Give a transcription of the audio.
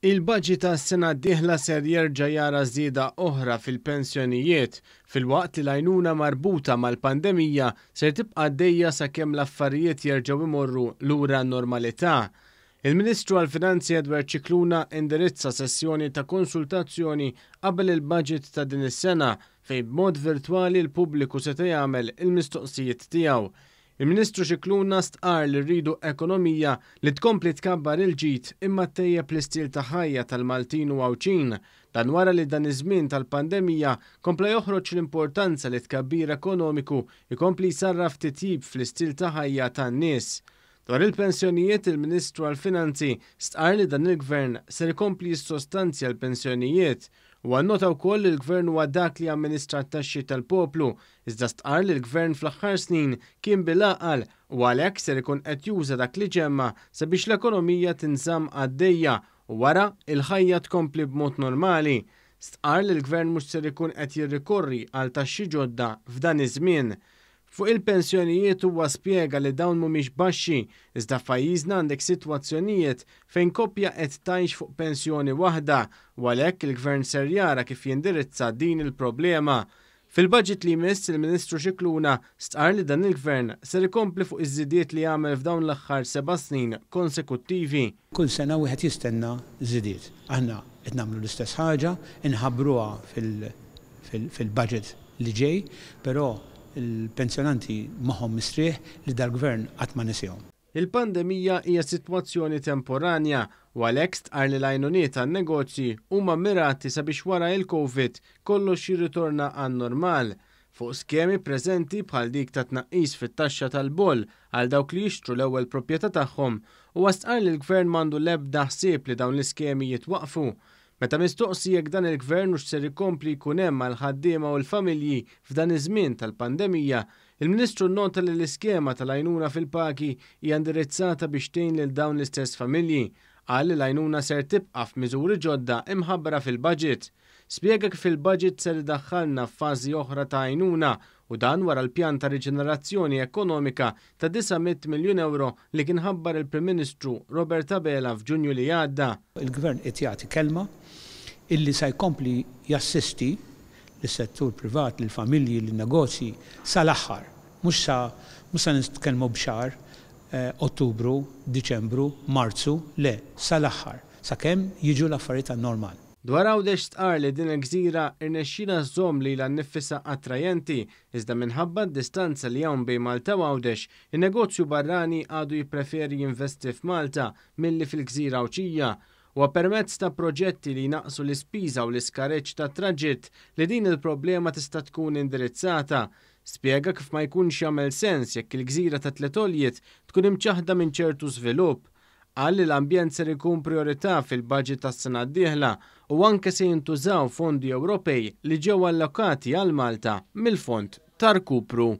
Il-budget ta' s-sena diħla ser jerġa jara zida oħra fil-pensjonijiet fil-waqt li lajnuna marbuta mal-pandemija ser tibqa dejja sakemm l-affarijiet jerġaw imorru lura normalità. Il-Ministru għal-Finanzi Edward Ċikluna indirizza sessjoni ta' konsultazzjoni qabel il-budget ta' din is-sena fejn b'mod virtwali l-pubbliku se jagħmel il-mistoqsijiet tiegħu. Il-Ministru Xikluna stqar li rridu ekonomija li tkompli tkabbar il-ġit imma tejjeb l-istil ta' ħajja tal-Maltin u Awċin. Dan wara li dan iż-żmien tal-pandemija kompla joħroġ l-importanza li tkabbir ekonomiku ikompli sarraf titjib fl-istil ta' ħajja tan-nies. Dwar il-pensjonijiet il-Ministru għal-Finanzi stqar li dan il-Gvern ser ikompli jissostanzja l-pensjonijiet U għannota u koll il-gvern huwa dak li amministra t-taxxi tal-poplu, iżda stqar li l-gvern fl-axħar snin kien bil-aqal u għalhekk ser ikun qed juża dak li ġemma sabiex l-ekonomija tinżamm għaddejja u wara il-ħajja tkompli b'mod normali. Stqar li l-gvern mhux ser ikun qed jirrikorri għal taxxi ġodda f'dan iż-żmien. Fuq il-pensjonijiet huwa spjega li dawn mhumiex baxxi, iżda fajjiżna għandek sitwazzjonijiet fejn koppja qed tgħix fuq pensjoni waħda u għalhekk il-Gvern ser jara kif jindirizza din il-problema. Fil-budget li jmiss il-Ministru Xikluna stqar li dan il-Gvern ser ikompli fuq iż-żidiet li jagħmel f'dawn l-aħħar seba' snin konsekuttivi. Kull sena wieħed jistenna żidiet. Aħna qed nagħmlu l-istess ħaġa, inħabruha fil-budget li ġej, però il-pensjonanti maħom mistrieħ li dal-gvern għatman nisijom. Il-pandemija hija sitwazzjoni temporanja u għalhekk tqar li lajnuniet għan-negozji huma mirati sabiex wara il-COVID kollox jirritorna għan-normal fuq skemi preżenti bħal dik ta' tnaqqis fit-taxxa tal-boll għal dawk li jixtru l-ewwel proprjetà tagħhom u għastqar li l-gvern mandu l-ebda ħsieb li dawn l-iskemi jitwaqfu Meta mistoqsi jekk dan il-gvern ux ser ikompli jkun hemm għal ħaddiema u l-familji f'dan iż-żmien tal-pandemija, il-Ministru nota li l-iskema tal-għajnuna fil-paki hija indirizzata biex tgħin lil dawn l-istess familji Għal l-għajnuna ser tibqa f'miżuri ġodda imħabbra fil-budget. Spiega kif il-budget ser daħħalna f'fażi oħra ta' għajnuna u dan wara l-pjan ta' riġenerazzjoni ekonomika ta' 900 miljon euro li kien ħabbar il-Prim Ministru Robert Abela f'Ġunju li għadda. Il-Gvern qed jagħti kelma illi se jkompli jassisti l-settur privat, l-familji, l-negozji sal-aħħar. Mhux sa mhux sa b'xar, Eh, ottubru, Diċembru, Marzu, le, sal-aħħar, sakemm jiġu l-affarijiet normal. Dwar għawdex tqar li din il-gżira irnexxina żomm li l nifisa attrajenti, iżda minħabba d-distanza li hawn bejn Malta għawdex, in-negozju barrani għadu jippreferi jinvesti f'Malta milli fil-gżira uċija, u permezz ta' proġetti li naqsu l-ispiża u l-iskareċ ta' traġit li din il-problema tista' tkun indirizzata Spiega kif ma jkunx jagħmel sens jekk il-gżira ta' tletoljiet tkun imċaħda minn ċertu żvilupp. Qal li l-ambjent ser ikun priorità fil-budget tas-sena d-dieħla u anke se jintużaw fondi Ewropej li ġew allokati għal Malta mill-fond tar-kupru.